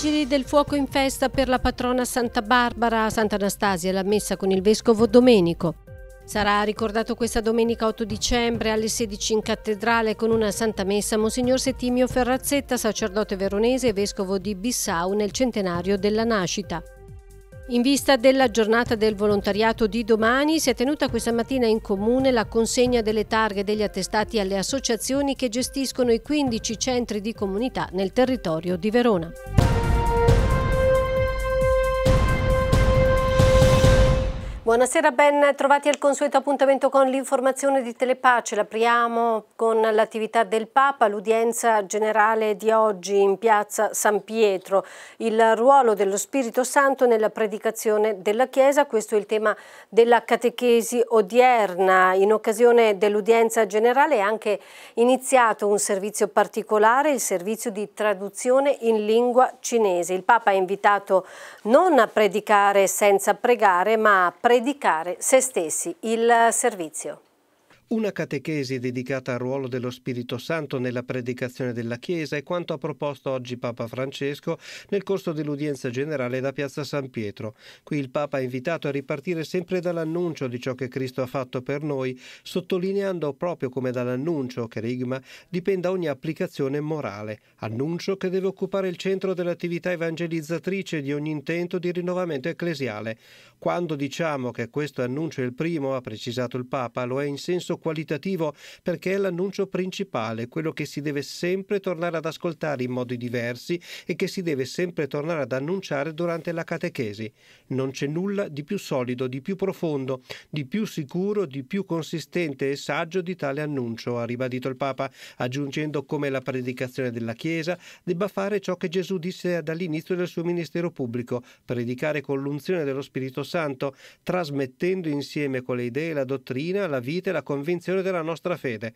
Vigili del fuoco in festa per la patrona Santa Barbara a Sant'Anastasia, la messa con il vescovo Domenico. Sarà ricordato questa domenica 8 dicembre alle 16 in cattedrale con una santa messa Monsignor Settimio Ferrazzetta, sacerdote veronese e vescovo di Bissau nel centenario della nascita. In vista della giornata del volontariato di domani si è tenuta questa mattina in comune la consegna delle targhe degli attestati alle associazioni che gestiscono i 15 centri di comunità nel territorio di Verona. Buonasera, ben trovati al consueto appuntamento con l'informazione di Telepace. L'apriamo con l'attività del Papa, l'udienza generale di oggi in piazza San Pietro, il ruolo dello Spirito Santo nella predicazione della Chiesa. Questo è il tema della catechesi odierna. In occasione dell'udienza generale è anche iniziato un servizio particolare, il servizio di traduzione in lingua cinese. Il Papa è invitato non a predicare senza pregare, ma a pregare dedicare se stessi il servizio. Una catechesi dedicata al ruolo dello Spirito Santo nella predicazione della Chiesa è quanto ha proposto oggi Papa Francesco nel corso dell'udienza generale da Piazza San Pietro. Qui il Papa ha invitato a ripartire sempre dall'annuncio di ciò che Cristo ha fatto per noi, sottolineando proprio come dall'annuncio, cherigma, dipenda ogni applicazione morale, annuncio che deve occupare il centro dell'attività evangelizzatrice di ogni intento di rinnovamento ecclesiale. Quando diciamo che questo annuncio è il primo, ha precisato il Papa, lo è in senso qualitativo perché è l'annuncio principale, quello che si deve sempre tornare ad ascoltare in modi diversi e che si deve sempre tornare ad annunciare durante la catechesi. Non c'è nulla di più solido, di più profondo, di più sicuro, di più consistente e saggio di tale annuncio, ha ribadito il Papa, aggiungendo come la predicazione della Chiesa debba fare ciò che Gesù disse dall'inizio del suo ministero pubblico, predicare con l'unzione dello Spirito Santo, trasmettendo insieme con le idee la dottrina, la vita e la conversione convinzione della nostra fede.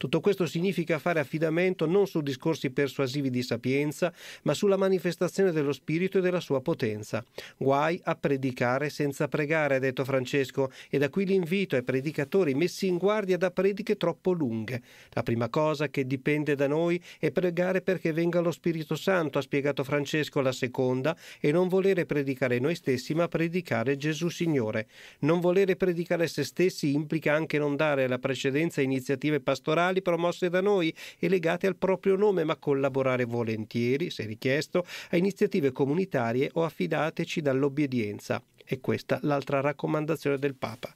Tutto questo significa fare affidamento non su discorsi persuasivi di sapienza, ma sulla manifestazione dello Spirito e della sua potenza. Guai a predicare senza pregare, ha detto Francesco, e da qui l'invito ai predicatori messi in guardia da prediche troppo lunghe. La prima cosa che dipende da noi è pregare perché venga lo Spirito Santo, ha spiegato Francesco la seconda, e non volere predicare noi stessi, ma predicare Gesù Signore. Non volere predicare se stessi implica anche non dare la precedenza a iniziative pastorali locali promosse da noi e legate al proprio nome, ma collaborare volentieri, se richiesto, a iniziative comunitarie o affidateci dall'obbedienza. E questa l'altra raccomandazione del Papa.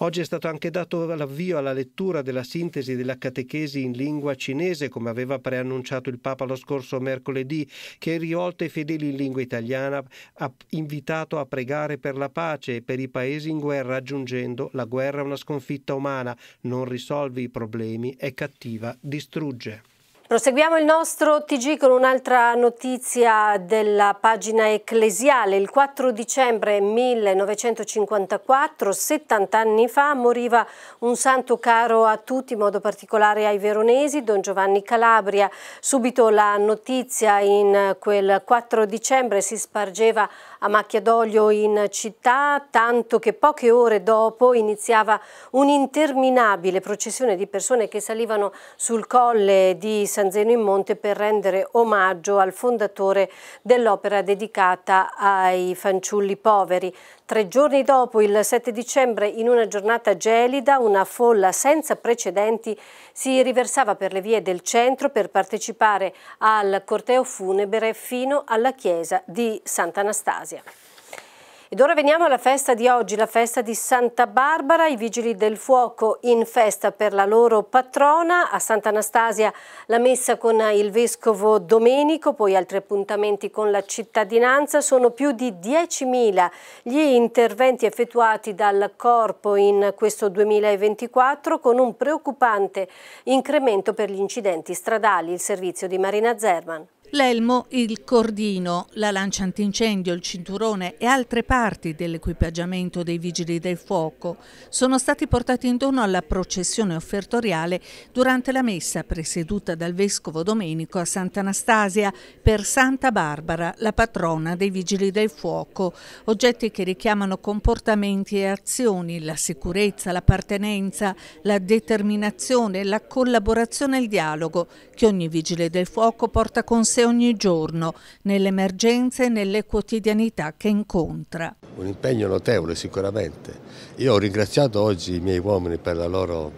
Oggi è stato anche dato l'avvio alla lettura della sintesi della catechesi in lingua cinese, come aveva preannunciato il Papa lo scorso mercoledì, che è rivolta ai fedeli in lingua italiana, ha invitato a pregare per la pace e per i paesi in guerra, aggiungendo la guerra è una sconfitta umana, non risolve i problemi, è cattiva, distrugge. Proseguiamo il nostro TG con un'altra notizia della pagina ecclesiale. Il 4 dicembre 1954, 70 anni fa, moriva un santo caro a tutti, in modo particolare ai veronesi, Don Giovanni Calabria. Subito la notizia in quel 4 dicembre si spargeva a macchia d'olio in città, tanto che poche ore dopo iniziava un'interminabile processione di persone che salivano sul colle di San San Zeno in Monte per rendere omaggio al fondatore dell'opera dedicata ai fanciulli poveri. Tre giorni dopo, il 7 dicembre, in una giornata gelida, una folla senza precedenti si riversava per le vie del centro per partecipare al corteo funebre fino alla chiesa di Sant'Anastasia. Ed ora veniamo alla festa di oggi, la festa di Santa Barbara, i vigili del fuoco in festa per la loro patrona, a Sant'Anastasia la messa con il vescovo Domenico, poi altri appuntamenti con la cittadinanza, sono più di 10.000 gli interventi effettuati dal corpo in questo 2024 con un preoccupante incremento per gli incidenti stradali, il servizio di Marina Zerman. L'elmo, il cordino, la lancia antincendio, il cinturone e altre parti dell'equipaggiamento dei vigili del fuoco sono stati portati in dono alla processione offertoriale durante la messa presieduta dal vescovo Domenico a Sant'Anastasia per Santa Barbara, la patrona dei vigili del fuoco, oggetti che richiamano comportamenti e azioni, la sicurezza, l'appartenenza, la determinazione, la collaborazione e il dialogo che ogni vigile del fuoco porta con sé diverse ogni giorno, nelle emergenze e nelle quotidianità che incontra. Un impegno notevole sicuramente. Io ho ringraziato oggi i miei uomini per la loro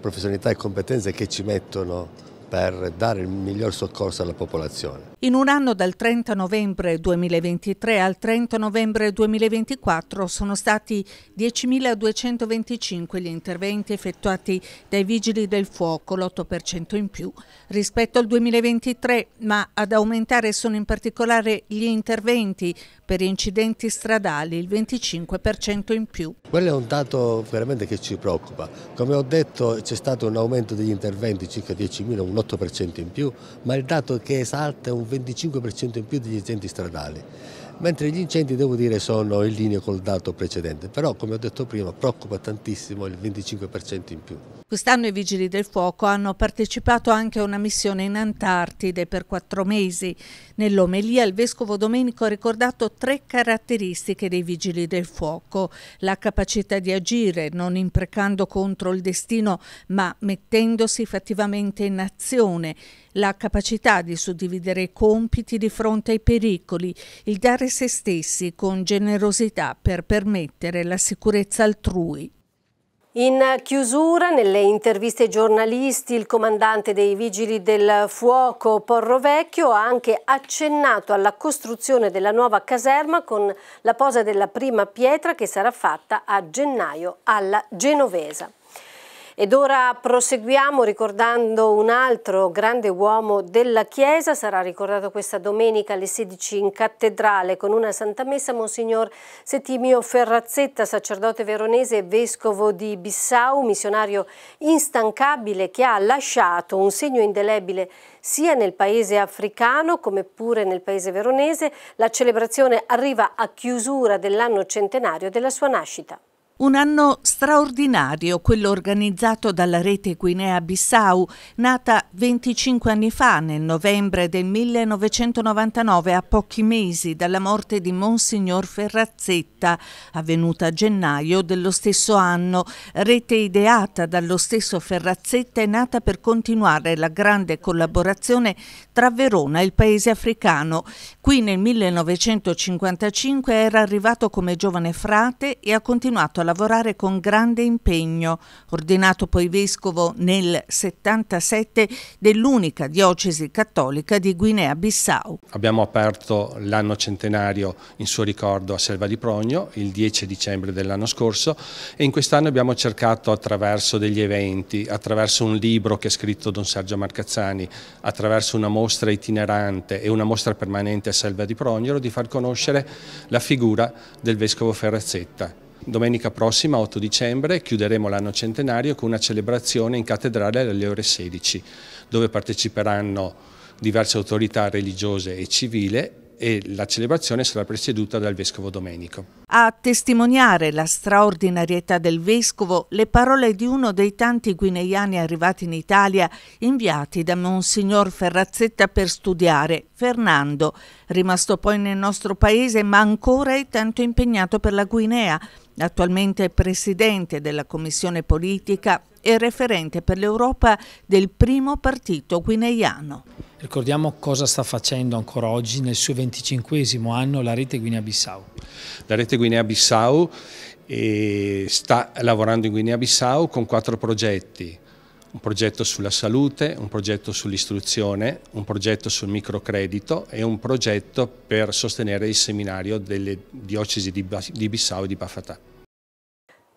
professionalità e competenze che ci mettono per dare il miglior soccorso alla popolazione. In un anno dal 30 novembre 2023 al 30 novembre 2024 sono stati 10.225 gli interventi effettuati dai vigili del fuoco, l'8% in più rispetto al 2023, ma ad aumentare sono in particolare gli interventi per incidenti stradali, il 25% in più. Quello è un dato veramente che ci preoccupa. Come ho detto c'è stato un aumento degli interventi, circa 10.000, un 8% in più, ma il dato che esalta è un 25% in più degli incendi stradali, mentre gli incendi devo dire sono in linea col dato precedente, però come ho detto prima preoccupa tantissimo il 25% in più. Quest'anno i Vigili del Fuoco hanno partecipato anche a una missione in Antartide per quattro mesi. Nell'omelia il Vescovo Domenico ha ricordato tre caratteristiche dei Vigili del Fuoco. La capacità di agire, non imprecando contro il destino, ma mettendosi effettivamente in azione. La capacità di suddividere i compiti di fronte ai pericoli. Il dare se stessi con generosità per permettere la sicurezza altrui. In chiusura, nelle interviste ai giornalisti, il comandante dei Vigili del Fuoco Porro Vecchio ha anche accennato alla costruzione della nuova caserma con la posa della prima pietra che sarà fatta a gennaio alla Genovesa. Ed ora proseguiamo ricordando un altro grande uomo della Chiesa, sarà ricordato questa domenica alle 16 in cattedrale con una Santa Messa, Monsignor Settimio Ferrazzetta, sacerdote veronese e vescovo di Bissau, missionario instancabile che ha lasciato un segno indelebile sia nel paese africano come pure nel paese veronese. La celebrazione arriva a chiusura dell'anno centenario della sua nascita. Un anno straordinario, quello organizzato dalla rete Guinea-Bissau, nata 25 anni fa, nel novembre del 1999, a pochi mesi dalla morte di Monsignor Ferrazzetta, avvenuta a gennaio dello stesso anno. Rete ideata dallo stesso Ferrazzetta è nata per continuare la grande collaborazione tra Verona e il paese africano. Qui nel 1955 era arrivato come giovane frate e ha continuato a lavorare lavorare con grande impegno, ordinato poi vescovo nel 77 dell'unica diocesi cattolica di Guinea-Bissau. Abbiamo aperto l'anno centenario in suo ricordo a Selva di Progno il 10 dicembre dell'anno scorso e in quest'anno abbiamo cercato attraverso degli eventi, attraverso un libro che ha scritto Don Sergio Marcazzani, attraverso una mostra itinerante e una mostra permanente a Selva di Prognolo di far conoscere la figura del Vescovo Ferrazzetta Domenica prossima, 8 dicembre, chiuderemo l'anno centenario con una celebrazione in cattedrale alle ore 16, dove parteciperanno diverse autorità religiose e civile e la celebrazione sarà presieduta dal Vescovo Domenico. A testimoniare la straordinarietà del Vescovo, le parole di uno dei tanti guineiani arrivati in Italia inviati da Monsignor Ferrazzetta per studiare, Fernando, rimasto poi nel nostro paese ma ancora è tanto impegnato per la Guinea, attualmente presidente della Commissione Politica e referente per l'Europa del primo partito guineiano. Ricordiamo cosa sta facendo ancora oggi nel suo 25 anno la rete Guinea-Bissau. La rete Guinea-Bissau eh, sta lavorando in Guinea-Bissau con quattro progetti. Un progetto sulla salute, un progetto sull'istruzione, un progetto sul microcredito e un progetto per sostenere il seminario delle diocesi di Bissau e di Bafatà.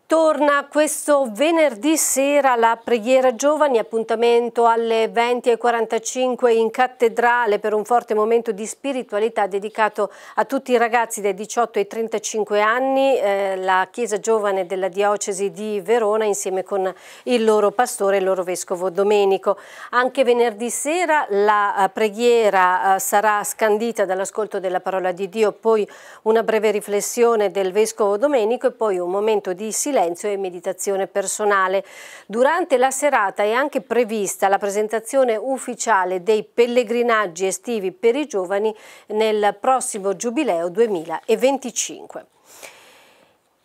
Torna questo venerdì sera la preghiera giovani, appuntamento alle 20.45 in cattedrale per un forte momento di spiritualità dedicato a tutti i ragazzi dai 18 ai 35 anni, eh, la Chiesa Giovane della Diocesi di Verona insieme con il loro pastore e il loro vescovo Domenico. Anche venerdì sera la eh, preghiera eh, sarà scandita dall'ascolto della parola di Dio, poi una breve riflessione del vescovo Domenico e poi un momento di silenzio silenzio e meditazione personale. Durante la serata è anche prevista la presentazione ufficiale dei pellegrinaggi estivi per i giovani nel prossimo Giubileo 2025.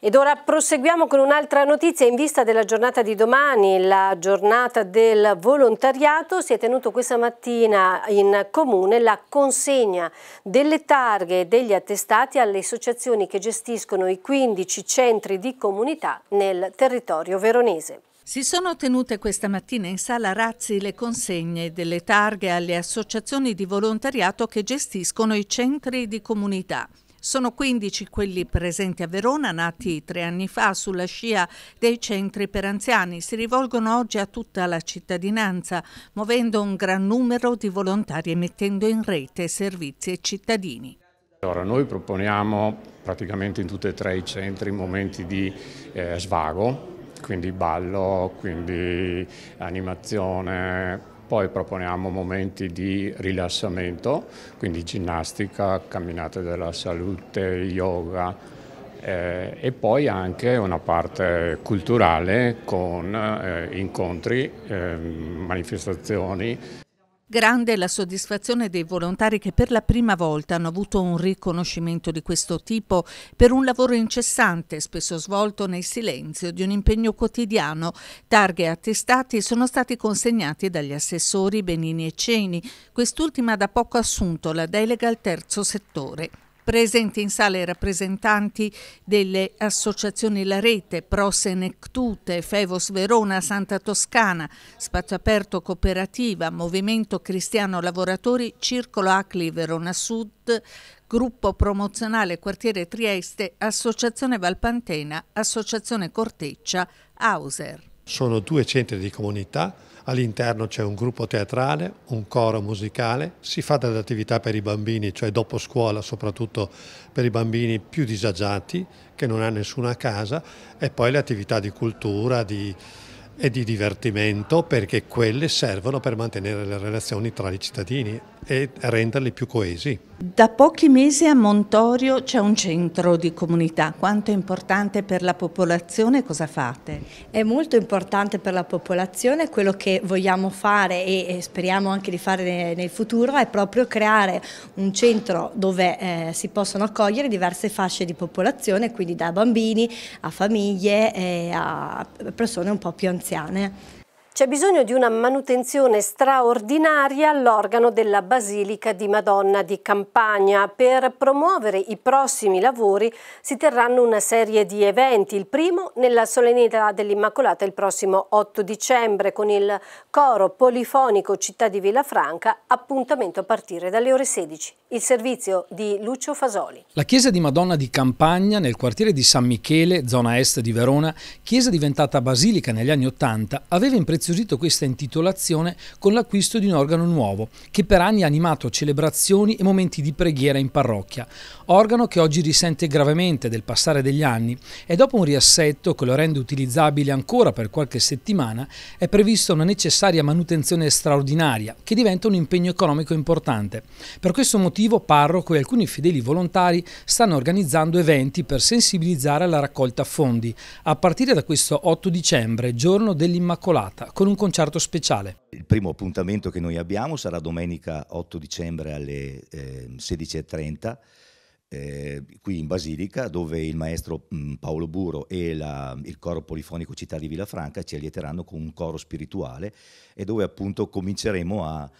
Ed ora proseguiamo con un'altra notizia in vista della giornata di domani, la giornata del volontariato. Si è tenuto questa mattina in comune la consegna delle targhe e degli attestati alle associazioni che gestiscono i 15 centri di comunità nel territorio veronese. Si sono tenute questa mattina in sala Razzi le consegne delle targhe alle associazioni di volontariato che gestiscono i centri di comunità. Sono 15 quelli presenti a Verona, nati tre anni fa sulla scia dei centri per anziani. Si rivolgono oggi a tutta la cittadinanza, muovendo un gran numero di volontari e mettendo in rete servizi e cittadini. Allora, noi proponiamo praticamente in tutti e tre i centri momenti di eh, svago, quindi ballo, quindi animazione, poi proponiamo momenti di rilassamento, quindi ginnastica, camminate della salute, yoga, eh, e poi anche una parte culturale con eh, incontri, eh, manifestazioni. Grande la soddisfazione dei volontari che per la prima volta hanno avuto un riconoscimento di questo tipo per un lavoro incessante, spesso svolto nel silenzio di un impegno quotidiano. Targhe e attestati sono stati consegnati dagli assessori Benini e Ceni, quest'ultima da poco assunto la delega al terzo settore. Presenti in sala i rappresentanti delle associazioni La Rete, Prose Nectute, Fevos Verona, Santa Toscana, Spazio Aperto Cooperativa, Movimento Cristiano Lavoratori, Circolo Acli Verona Sud, Gruppo Promozionale Quartiere Trieste, Associazione Valpantena, Associazione Corteccia, Hauser. Sono due centri di comunità All'interno c'è un gruppo teatrale, un coro musicale, si fa delle attività per i bambini, cioè dopo scuola soprattutto per i bambini più disagiati che non hanno nessuna casa e poi le attività di cultura, di e di divertimento perché quelle servono per mantenere le relazioni tra i cittadini e renderli più coesi. Da pochi mesi a Montorio c'è un centro di comunità, quanto è importante per la popolazione, cosa fate? È molto importante per la popolazione, quello che vogliamo fare e speriamo anche di fare nel futuro è proprio creare un centro dove eh, si possono accogliere diverse fasce di popolazione, quindi da bambini a famiglie, eh, a persone un po' più anziane. 时候呢，C'è bisogno di una manutenzione straordinaria all'organo della Basilica di Madonna di Campagna. Per promuovere i prossimi lavori si terranno una serie di eventi. Il primo nella solennità dell'Immacolata il prossimo 8 dicembre con il coro polifonico Città di Villafranca, appuntamento a partire dalle ore 16. Il servizio di Lucio Fasoli. La chiesa di Madonna di Campagna nel quartiere di San Michele, zona est di Verona, chiesa diventata basilica negli anni 80, aveva imprezionato impreziosito questa intitolazione con l'acquisto di un organo nuovo, che per anni ha animato celebrazioni e momenti di preghiera in parrocchia. Organo che oggi risente gravemente del passare degli anni e dopo un riassetto che lo rende utilizzabile ancora per qualche settimana, è prevista una necessaria manutenzione straordinaria, che diventa un impegno economico importante. Per questo motivo parroco e alcuni fedeli volontari stanno organizzando eventi per sensibilizzare la raccolta fondi, a partire da questo 8 dicembre, giorno dell'Immacolata, con un concerto speciale. Il primo appuntamento che noi abbiamo sarà domenica 8 dicembre alle eh, 16.30 eh, qui in Basilica dove il maestro mh, mm, Paolo Buro e la, il coro polifonico Città di Villafranca ci allieteranno con un coro spirituale e dove appunto cominceremo a,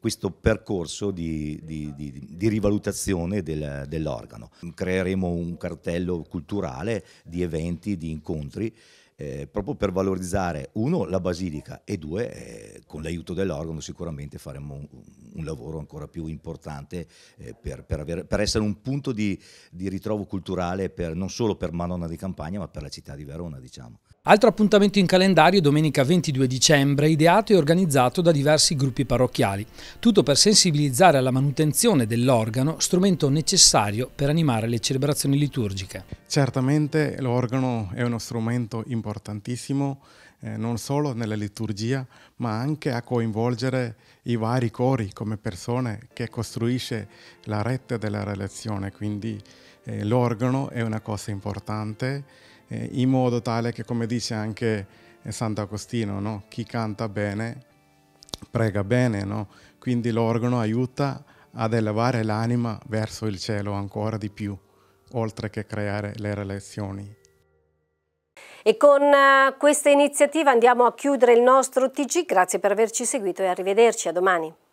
questo percorso di, di, di, di rivalutazione del, dell'organo. Creeremo un cartello culturale di eventi, di incontri eh, proprio per valorizzare uno la basilica e due eh, con l'aiuto dell'organo sicuramente faremo un, un lavoro ancora più importante eh, per, per, avere, per, essere un punto di, di ritrovo culturale per, non solo per Madonna di Campagna ma per la città di Verona diciamo. Altro appuntamento in calendario domenica 22 dicembre, ideato e organizzato da diversi gruppi parrocchiali, tutto per sensibilizzare alla manutenzione dell'organo, strumento necessario per animare le celebrazioni liturgiche. Certamente l'organo è uno strumento importantissimo eh, non solo nella liturgia, ma anche a coinvolgere i vari cori come persone che costruisce la rete della relazione, quindi eh, l'organo è una cosa importante eh, in modo tale che, come dice anche eh, Sant'Agostino, no? chi canta bene prega bene, no? quindi l'organo aiuta ad elevare l'anima verso il cielo ancora di più, oltre che creare le relazioni. E con eh, questa iniziativa andiamo a chiudere il nostro TG, grazie per averci seguito e arrivederci a domani.